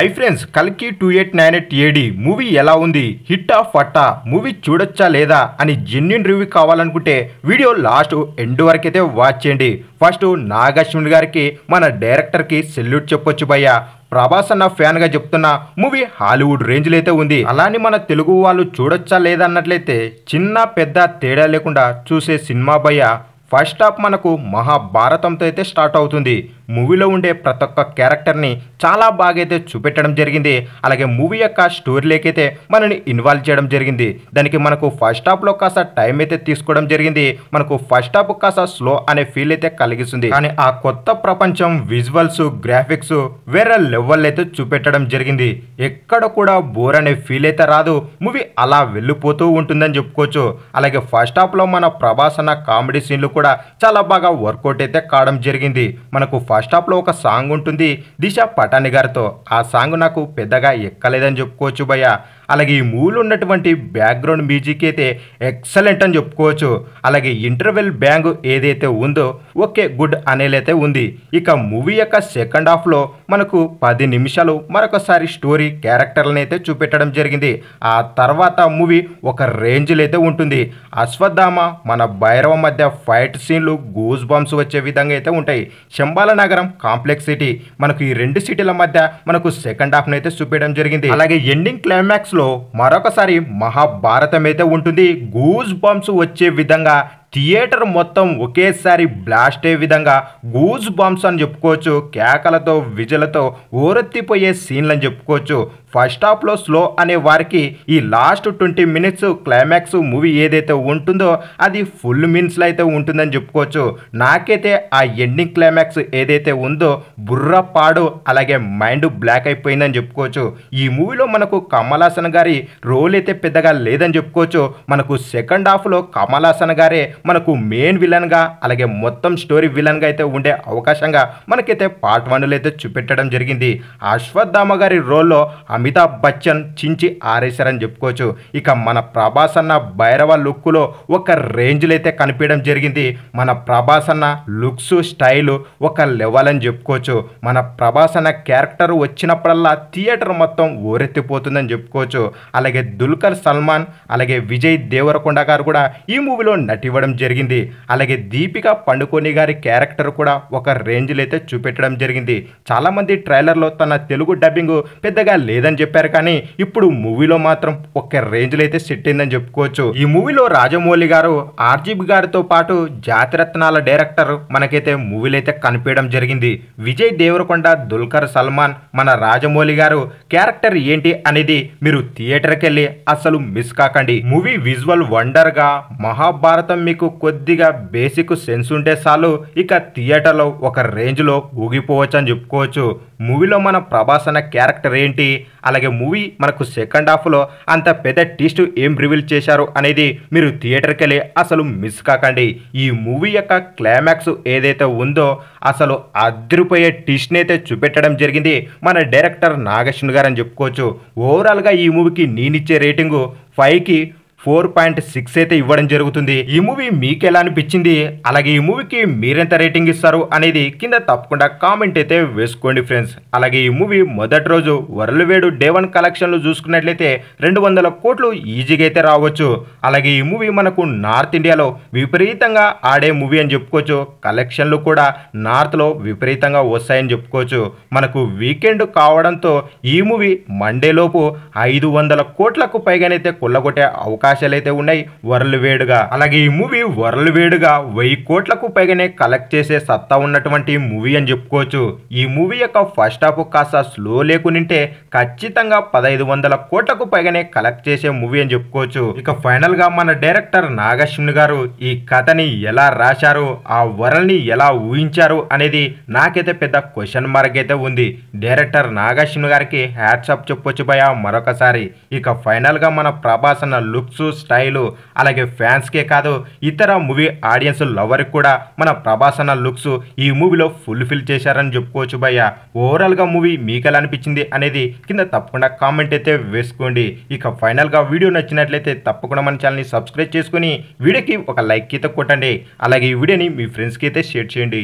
I friends కల్కి two eight nine eight A D movie ఉంది hit ఆఫ్ ఫట్టా మూవీ చూడొచ్చా లేదా అని జెన్యున్ రివ్యూ కావాలనుకుంటే వీడియో లాస్ట్ ఎండ్ వరకైతే వాచ్ చేయండి ఫస్ట్ నాగార్జున గారికి మన డైరెక్టర్కి సెల్యూట్ చెప్పొచ్చు భయ్య ప్రభాస్ అన్న ఫ్యాన్గా చెప్తున్న మూవీ హాలీవుడ్ రేంజ్లో అయితే ఉంది అలానే మన తెలుగు వాళ్ళు చూడొచ్చా లేదన్నట్లయితే చిన్న పెద్ద తేడా లేకుండా చూసే సినిమా భయ్య ఫస్ట్ ఆఫ్ మనకు మహాభారతంతో అయితే స్టార్ట్ అవుతుంది మూవీలో ఉండే ప్రతి ఒక్క క్యారెక్టర్ని చాలా బాగా అయితే చూపెట్టడం జరిగింది అలాగే మూవీ యొక్క స్టోరీలోకైతే మనని ఇన్వాల్వ్ చేయడం జరిగింది దానికి మనకు ఫస్ట్ హాఫ్లో కాస్త టైం అయితే తీసుకోవడం జరిగింది మనకు ఫస్ట్ హాఫ్ కాస్త స్లో అనే ఫీల్ అయితే కలిగిస్తుంది కానీ ఆ కొత్త ప్రపంచం విజువల్స్ గ్రాఫిక్స్ వేరే లెవెల్ అయితే చూపెట్టడం జరిగింది ఎక్కడ కూడా బోర్ అనే ఫీల్ అయితే రాదు మూవీ అలా వెళ్ళిపోతూ ఉంటుందని చెప్పుకోవచ్చు అలాగే ఫస్ట్ హాఫ్లో మన ప్రభాస్ అన్న కామెడీ సీన్లు కూడా చాలా బాగా వర్కౌట్ అయితే కావడం జరిగింది మనకు ఫస్ట్ బస్టాప్లో ఒక సాంగ్ ఉంటుంది దిశ పటాని గారితో ఆ సాంగ్ నాకు పెద్దగా ఎక్కలేదని చెప్పుకోవచ్చు భయ్య అలాగే ఈ మూవీలో ఉన్నటువంటి బ్యాక్గ్రౌండ్ మ్యూజిక్ అయితే ఎక్సలెంట్ అని చెప్పుకోవచ్చు అలాగే ఇంటర్వెల్ బ్యాంగ్ ఏదైతే ఉందో ఓకే గుడ్ అనేలైతే ఉంది ఇక మూవీ యొక్క సెకండ్ హాఫ్లో మనకు పది నిమిషాలు మరొకసారి స్టోరీ క్యారెక్టర్లను అయితే చూపెట్టడం జరిగింది ఆ తర్వాత మూవీ ఒక రేంజ్లో అయితే ఉంటుంది అశ్వత్థామ మన భైరవ మధ్య ఫైట్ సీన్లు గూజ్ బాంబ్స్ వచ్చే విధంగా అయితే ఉంటాయి శంబాల నగరం కాంప్లెక్స్ సిటీ మనకు ఈ రెండు సిటీల మధ్య మనకు సెకండ్ హాఫ్ను అయితే చూపించడం జరిగింది అలాగే ఎండింగ్ క్లైమాక్స్లో మరొకసారి మహాభారతం అయితే ఉంటుంది గూజ్ బంప్స్ వచ్చే విధంగా థియేటర్ మొత్తం ఒకేసారి బ్లాస్ట్ అయ్యే విధంగా గూజ్ బాంబ్స్ అని చెప్పుకోవచ్చు కేకలతో విజలతో ఓరెత్తిపోయే సీన్లు అని చెప్పుకోవచ్చు ఫస్ట్ హాఫ్లో స్లో అనే వారికి ఈ last twenty minutes climax movie ఏదైతే ఉంటుందో అది ఫుల్ మినిట్స్లో అయితే ఉంటుందని చెప్పుకోవచ్చు నాకైతే ఆ ఎండింగ్ క్లైమాక్స్ ఏదైతే ఉందో బుర్ర పాడు అలాగే మైండ్ బ్లాక్ అయిపోయిందని చెప్పుకోవచ్చు ఈ మూవీలో మనకు కమల్ హాసన్ గారి రోల్ అయితే పెద్దగా లేదని చెప్పుకోవచ్చు మనకు సెకండ్ హాఫ్లో కమల్ హాసన్ గారే మనకు మెయిన్ విలన్గా అలాగే మొత్తం స్టోరీ విలన్గా అయితే ఉండే అవకాశంగా మనకైతే పార్ట్ వన్లో అయితే చూపెట్టడం జరిగింది అశ్వత్థామ గారి రోల్లో అమితాబ్ బచ్చన్ చించి ఆరేశారని చెప్పుకోవచ్చు ఇక మన ప్రభాస్ అన్న భైరవ లుక్లో ఒక రేంజ్లో అయితే కనిపించడం జరిగింది మన ప్రభాస్ అన్న లుక్స్ స్టైల్ ఒక లెవెల్ అని చెప్పుకోవచ్చు మన ప్రభాస్ అన్న క్యారెక్టర్ వచ్చినప్పుడల్లా థియేటర్ మొత్తం ఊరెత్తిపోతుందని చెప్పుకోవచ్చు అలాగే దుల్కర్ సల్మాన్ అలాగే విజయ్ దేవరకొండ గారు కూడా ఈ మూవీలో నటివ్వడం చూపించడం జరిగింది అలాగే దీపిక పండుకోని గారి క్యారెక్టర్ కూడా ఒక రేంజ్లో అయితే చూపెట్టడం జరిగింది చాలామంది ట్రైలర్లో తన తెలుగు డబ్బింగ్ పెద్దగా లేదని చెప్పారు కానీ ఇప్పుడు మూవీలో మాత్రం ఒక రేంజ్లో అయితే సెట్ అయిందని చెప్పుకోవచ్చు ఈ మూవీలో రాజమౌళి గారు ఆర్జీబీ గారితో పాటు జాతిరత్నాల డైరెక్టర్ మనకైతే మూవీలో అయితే కనిపించడం జరిగింది విజయ్ దేవరకొండ దుల్కర్ సల్మాన్ మన రాజమౌళి గారు క్యారెక్టర్ ఏంటి అనేది మీరు థియేటర్కి వెళ్ళి అసలు మిస్ కాకండి మూవీ విజువల్ వండర్గా మహాభారతం మీకు మీకు కొద్దిగా బేసిక్ సెన్స్ ఉంటే చాలు ఇక థియేటర్లో ఒక రేంజ్లో ఊగిపోవచ్చు అని చెప్పుకోవచ్చు మూవీలో మన ప్రభాస్ అన్న క్యారెక్టర్ ఏంటి అలాగే మూవీ మనకు సెకండ్ హాఫ్లో అంత పెద్ద టీస్ట్ ఏం రివీల్ చేశారు అనేది మీరు థియేటర్కి వెళ్ళి అసలు మిస్ కాకండి ఈ మూవీ యొక్క క్లైమాక్స్ ఏదైతే ఉందో అసలు అదిరిపోయే టీస్ట్ని అయితే చూపెట్టడం జరిగింది మన డైరెక్టర్ నాగేశ్వన్ గారు అని చెప్పుకోవచ్చు ఓవరాల్గా ఈ మూవీకి నేనిచ్చే రేటింగు ఫైవ్కి ఫోర్ పాయింట్ సిక్స్ అయితే ఇవ్వడం జరుగుతుంది ఈ మూవీ మీకెలా అనిపించింది అలాగే ఈ మూవీకి మీరెంత రేటింగ్ ఇస్తారు అనేది కింద తప్పకుండా కామెంట్ అయితే వేసుకోండి ఫ్రెండ్స్ అలాగే ఈ మూవీ మొదటి రోజు వరలువేడు డే వన్ కలెక్షన్లు చూసుకున్నట్లయితే రెండు వందల కోట్లు ఈజీగా అయితే రావచ్చు అలాగే ఈ మూవీ మనకు నార్త్ ఇండియాలో విపరీతంగా ఆడే మూవీ అని చెప్పుకోవచ్చు కలెక్షన్లు కూడా నార్త్లో విపరీతంగా వస్తాయని చెప్పుకోవచ్చు మనకు వీకెండ్ కావడంతో ఈ మూవీ మండేలోపు ఐదు వందల కోట్లకు పైగానైతే కొల్లగొట్టే అవకాశం అవకాశాలు అయితే ఉన్నాయి వరల్డ్ వేడుగా అలాగే ఈ మూవీ వరల్డ్ వేడుగా వెయ్యి కోట్లకు పైగానే కలెక్ట్ చేసే సత్తా ఉన్నటువంటి మూవీ అని చెప్పుకోవచ్చు ఈ మూవీ యొక్క ఫస్ట్ హాఫ్ కాస్త స్లో లేకునింటే ఖచ్చితంగా పదహైదు వందల కోట్లకు పైగానే కలెక్ట్ చేసే మూవీ అని చెప్పుకోవచ్చు ఇక ఫైనల్ గా మన డైరెక్టర్ నాగశ్విన్ గారు ఈ కథని ఎలా రాశారు ఆ వరల్ని ఎలా ఊహించారు అనేది నాకైతే పెద్ద క్వశ్చన్ మార్క్ అయితే ఉంది డైరెక్టర్ నాగశ్విన్ గారికి హ్యాట్సాప్ చెప్పొచ్చు భయా మరొకసారి ఇక ఫైనల్ గా మన ప్రభాస్ అన్న లుక్స్ స్టైలు అలాగే ఫ్యాన్స్కే కాదు ఇతర మూవీ ఆడియన్స్ లవర్కి కూడా మన ప్రభాస్ అన్న లుక్స్ ఈ మూవీలో ఫుల్ఫిల్ చేశారని చెప్పుకోవచ్చు భయ్య ఓవరాల్గా మూవీ మీకు ఎలా అనిపించింది అనేది కింద తప్పకుండా కామెంట్ అయితే వేసుకోండి ఇక ఫైనల్గా వీడియో నచ్చినట్లయితే తప్పకుండా మన ఛానల్ని సబ్స్క్రైబ్ చేసుకుని వీడియోకి ఒక లైక్ అయితే కొట్టండి అలాగే ఈ వీడియోని మీ ఫ్రెండ్స్కి అయితే షేర్ చేయండి